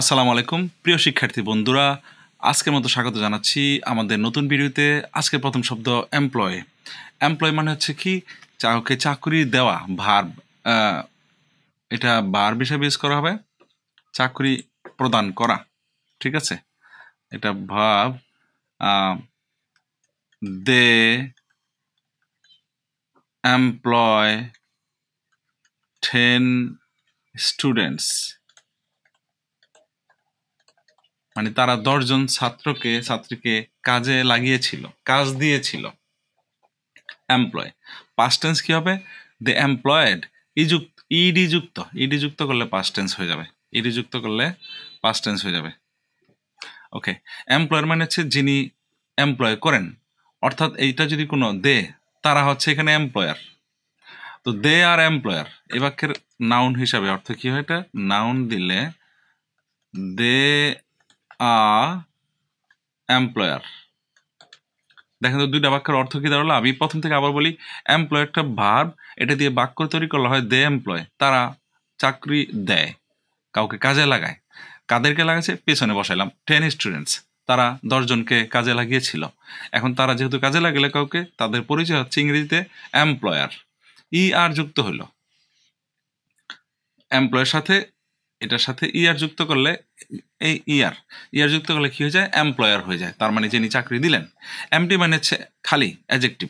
আসসালামু আলাইকুম প্রিয় শিক্ষার্থী বন্ধুরা আজকের মতো স্বাগত জানাচ্ছি আমাদের নতুন ভিডিওতে আজকের প্রথম শব্দ এমপ্লয় এমপ্লয় মানে হচ্ছে কি কাউকে চাকরি দেওয়া ভার এটা বার হিসাবে ইউজ করা হবে চাকরি প্রদান করা ঠিক আছে এটা ভাব দে এমপ্লয় টেন স্টুডেন্টস মানে তারা দশজন ছাত্রকে ছাত্রীকে কাজে লাগিয়েছিল কাজ দিয়েছিল এমপ্লয় পাস্টেন্স কি হবে দ্য এমপ্লয়েড ইযুক্ত ইডি যুক্ত ইডি যুক্ত করলে পাস্টেন্স হয়ে যাবে ইডি যুক্ত করলে পাস্টেন্স হয়ে যাবে ওকে এমপ্লয়ার মানে হচ্ছে যিনি এমপ্লয় করেন অর্থাৎ এইটা যদি কোনো দে তারা হচ্ছে এখানে এমপ্লয়ার তো দে আর এমপ্লয়ার এ বাক্যের নাউন হিসাবে অর্থ কি হয় এটা নাউন দিলে দে আ এমপ্লয়ার দেখেন তো দুইটা বাক্যের অর্থ কি দাঁড়ালো আমি প্রথম থেকে আবার বলি এমপ্লয় একটা ভার্ব এটা দিয়ে বাক্য তৈরি করা হয় দে এমপ্লয় তারা চাকরি দেয় কাউকে কাজে লাগায় কাদেরকে লাগাচ্ছে পেছনে বসাইলাম টেন স্টুডেন্টস তারা দশজনকে কাজে লাগিয়েছিল এখন তারা যেহেতু কাজে লাগালে কাউকে তাদের পরিচয় হচ্ছে ইংরেজিতে এমপ্লয়ার ই আর যুক্ত হইল এমপ্লয়ের সাথে এটার সাথে ইয়ার e যুক্ত করলে এই ইয়ার e ইয়ার e যুক্ত করলে কি হয়ে যায় এমপ্লয়ার হয়ে যায় তার মানে যিনি চাকরি দিলেন এমটি মানে হচ্ছে খালি adjective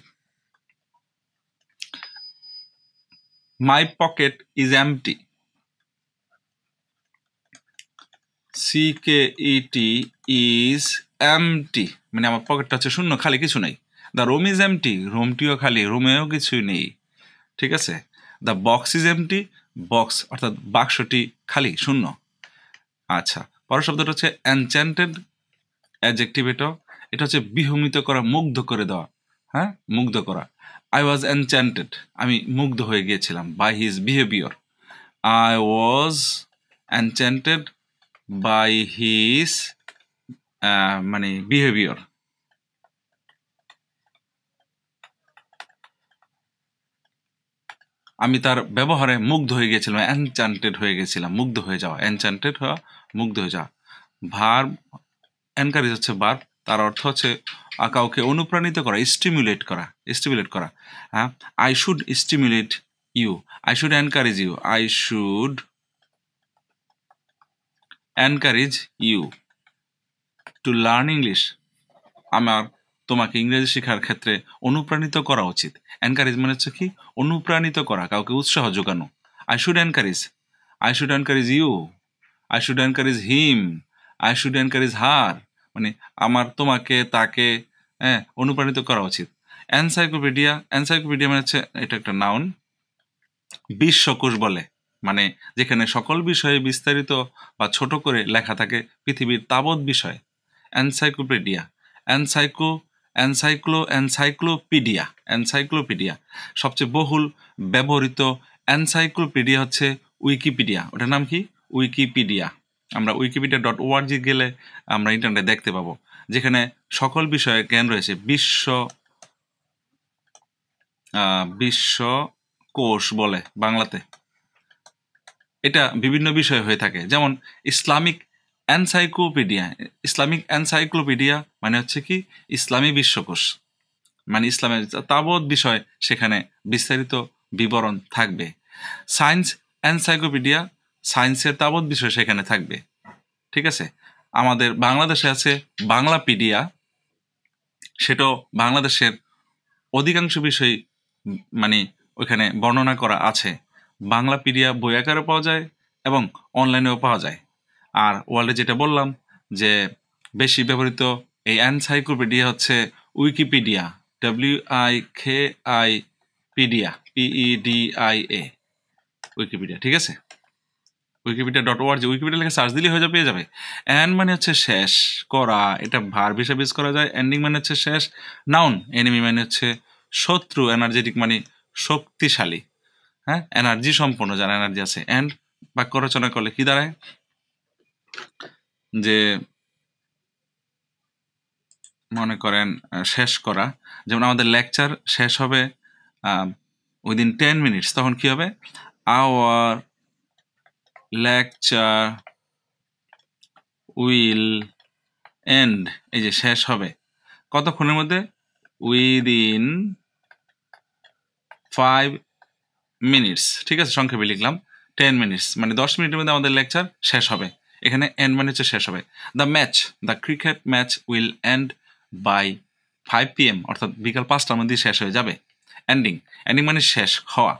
my pocket is empty সি কে ইটি ইজ এমটি মানে আমার পকেটটা হচ্ছে শূন্য খালি কিছু নেই দ্য রুম ইজ এমটি রুমটিও খালি রুমেও কিছুই নেই ঠিক আছে the box is empty box অর্থাৎ বাক্সটি খালি শূন্য আচ্ছা পরের শব্দটা হচ্ছে অ্যানচ্যান্টেড অ্যাজেক্টিভ এটা এটা হচ্ছে বিহমিত করা মুগ্ধ করে দেওয়া হ্যাঁ মুগ্ধ করা আই ওয়াজ এনচ্যান্টেড আমি মুগ্ধ হয়ে গিয়েছিলাম by his behaviour I was enchanted by his মানে বিহেভিয়ার আমি তার ব্যবহারে মুগ্ধ হয়ে গেছিলাম এনচান্টেড হয়ে গেছিলাম মুগ্ধ হয়ে যাওয়া এনচান্টেড হওয়া মুগ্ধ হয়ে যাওয়া ভার এনকারেজ হচ্ছে বার তার অর্থ হচ্ছে কাউকে অনুপ্রাণিত করা স্টিমুলেট করা স্টিমুলেট করা হ্যাঁ I should stimulate you I should encourage you I should encourage you to learn English আমার তোমাকে ইংরেজি শেখার ক্ষেত্রে অনুপ্রাণিত করা উচিত এনকারেজ মানে হচ্ছে কি অনুপ্রাণিত করা কাউকে উৎসাহ যোগানো I should encourage I should encourage you I should encourage him I should encourage her মানে আমার তোমাকে তাকে হ্যাঁ অনুপ্রাণিত করা উচিত এনসাইক্লোপিডিয়া এনসাইক্লোপিডিয়া মানে হচ্ছে এটা একটা নাউন বিশ্বকোষ বলে মানে যেখানে সকল বিষয়ে বিস্তারিত বা ছোট করে লেখা থাকে পৃথিবীর তাবৎ বিষয় এনসাইক্লোপিডিয়া এনসাইকো অ্যানসাইক্লো অ্যানসাইক্লোপিডিয়া অ্যানসাইক্লোপিডিয়া সবচেয়ে বহুল ব্যবহৃত অ্যানসাইক্লোপিডিয়া হচ্ছে উইকিপিডিয়া ওটার নাম কি উইকিপিডিয়া আমরা উইকিপিডিয়া ডট ওআরজি গেলে আমরা ইন্টারনেটে দেখতে পাবো যেখানে সকল বিষয়ে জ্ঞান রয়েছে বিশ্ব বিশ্ব কোষ বলে বাংলাতে এটা বিভিন্ন বিষয় হয়ে থাকে যেমন ইসলামিক এনসাইক্লোপিডিয়া ইসলামিক এনসাইক্লোপিডিয়া মানে হচ্ছে কি ইসলামী বিশ্বকোষ মানে ইসলামের তাবৎ বিষয় সেখানে বিস্তারিত বিবরণ থাকবে সায়েন্স এনসাইক্লোপিডিয়া সায়েন্সের তাবৎ বিষয় সেখানে থাকবে ঠিক আছে আমাদের বাংলাদেশে আছে বাংলাপিডিয়া সেটাও বাংলাদেশের অধিকাংশ বিষয় মানে ওইখানে বর্ণনা করা আছে বাংলাপিডিয়া বই আকারে পাওয়া যায় এবং অনলাইনেও পাওয়া যায় আর ওয়ার্ল্ডে যেটা বললাম যে বেশি ব্যবহৃত এই এনসাইক্লোপিডিয়া হচ্ছে Wikipedia W I K I pedia P D I A Wikipedia ঠিক আছে উইকিপিডিয়া ডট ওয়ার্জি উইকিপিডিয়া লেখা সার্চ দিলেই হয়ে যাবে পেয়ে যাবে অ্যান মানে হচ্ছে শেষ করা এটা ভার হিসাবে ইউজ করা যায় এন্ডিং মানে হচ্ছে শেষ নাউন এনিমি মানে হচ্ছে শত্রু এনার্জেটিক মানে শক্তিশালী হ্যাঁ এনার্জি সম্পন্ন যারা এনার্জি আছে অ্যান্ড বাক্য রচনা করলে কি দাঁড়ায় যে মনে করেন শেষ করা যেমন আমাদের লেকচার শেষ হবে উইদিন টেন মিনিটস তখন কি হবে আওয়ার লেকচার উইল এন্ড এই যে শেষ হবে কতক্ষণের মধ্যে উইদিন ফাইভ মিনিটস ঠিক আছে সংক্ষেপে লিখলাম টেন মিনিটস মানে দশ মিনিটের মধ্যে আমাদের লেকচার শেষ হবে এখানে এন্ড মানে হচ্ছে শেষ হবে the match the cricket match will end by five P M অর্থাৎ বিকাল পাঁচটার মধ্যে শেষ হয়ে যাবে এন্ডিং এন্ডিং মানে শেষ হওয়া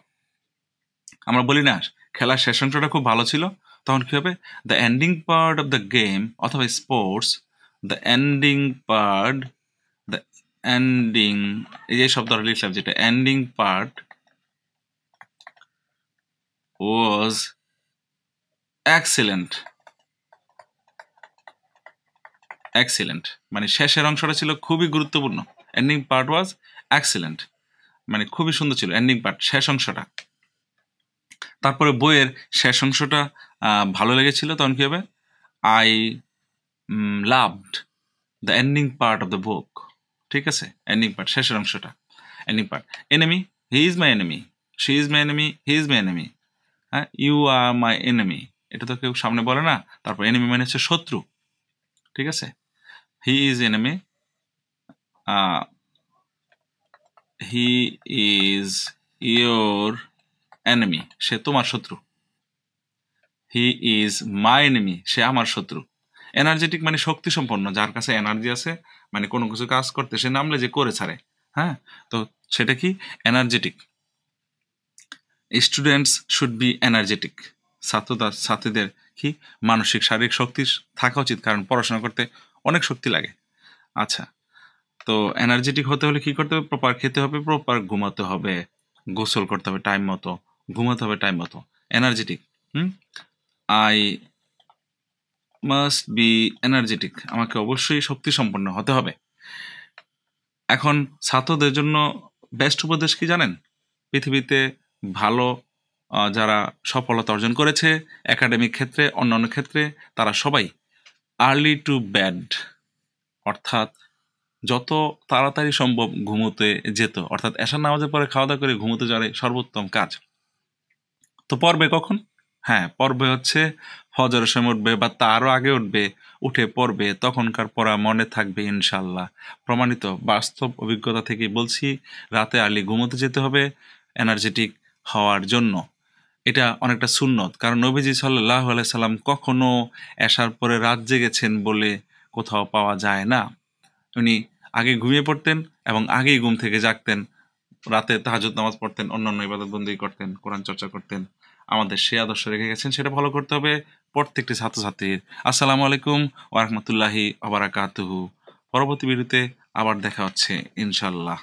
আমরা বলি না খেলার শেষ অংশটা খুব ভালো ছিল তখন কী হবে the ending part of the game অথবা sports the ending part the ending এই যে শব্দটা লিখলাম যেটা ending part was excellent excellent মানে শেষের অংশটা ছিল খুবই গুরুত্বপূর্ণ এন্ডিং পার্ট ওয়াজ এক্সিলেন্ট মানে খুবই সুন্দর ছিল এন্ডিং পার্ট শেষ অংশটা তারপরে বইয়ের শেষ অংশটা ভালো লেগেছিল তখন কী হবে I loved the ending part of the book ঠিক আছে এন্ডিং পার্ট শেষের অংশটা ending part enemy he is my enemy she is my enemy he is my enemy হ্যাঁ ইউ আর মাই এনেমি এটা তো কেউ সামনে বলে না তারপর এনেমি মানে হচ্ছে শত্রু ঠিক আছে he is enemy uh, he is your enemy সে তোমার শত্রু হি ইজ মাই এনিমি সে আমার শত্রু এনার্জেটিক মানে শক্তি সম্পন্ন যার কাছে এনার্জি আছে মানে কোনো কিছু কাজ করতে সে নামলে যে করে ছাড়ে হ্যাঁ তো সেটা কি energetic students should be energetic ছাত্রদের ছাত্রীদের কি মানসিক শারীরিক শক্তি থাকা উচিত কারণ পড়াশোনা করতে অনেক শক্তি লাগে আচ্ছা তো এনার্জেটিক হতে হলে কি করতে হবে প্রপার খেতে হবে প্রপার ঘুমাতে হবে গোসল করতে হবে টাইম মতো ঘুমাতে হবে টাইম মতো energetic hmm I must be energetic আমাকে অবশ্যই শক্তি সম্পন্ন হতে হবে এখন ছাত্রদের জন্য বেস্ট উপদেশ কি জানেন পৃথিবীতে ভালো যারা সফলতা অর্জন করেছে একাডেমিক ক্ষেত্রে অন্যান্য ক্ষেত্রে তারা সবাই আর্লি টু ব্যাড অর্থাৎ যত তাড়াতাড়ি সম্ভব ঘুমোতে যেত অর্থাৎ এসার নামাজের পরে খাওয়া দাওয়া করে ঘুমোতে যাওয়ার সর্বোত্তম কাজ তো পর্বে কখন হ্যাঁ পর্বে হচ্ছে ফজরের সময় উঠবে বা তারও আগে উঠবে উঠে পড়বে তখনকার পড়া মনে থাকবে ইনশাল্লাহ প্রমাণিত বাস্তব অভিজ্ঞতা থেকে বলছি রাতে আর্লি ঘুমোতে যেতে হবে এনার্জেটিক হওয়ার জন্য এটা অনেকটা সুন্নত কারণ নবীজি সাল্লাহ সাল্লাম কখনো এসার পরে রাত জেগেছেন বলে কোথাও পাওয়া যায় না উনি আগে ঘুমিয়ে পড়তেন এবং আগেই ঘুম থেকে জাগতেন রাতে তাহাজুদ নামাজ পড়তেন অন্যান্য বন্দী করতেন কোরআন চর্চা করতেন আমাদের সে আদর্শ রেখে গেছেন সেটা ফলো করতে হবে প্রত্যেকটি ছাত্রছাত্রীর আসসালামু আলাইকুম ওয়ারহমতুল্লাহি আবার পরবর্তী বিরুতে আবার দেখা হচ্ছে ইনশাল্লাহ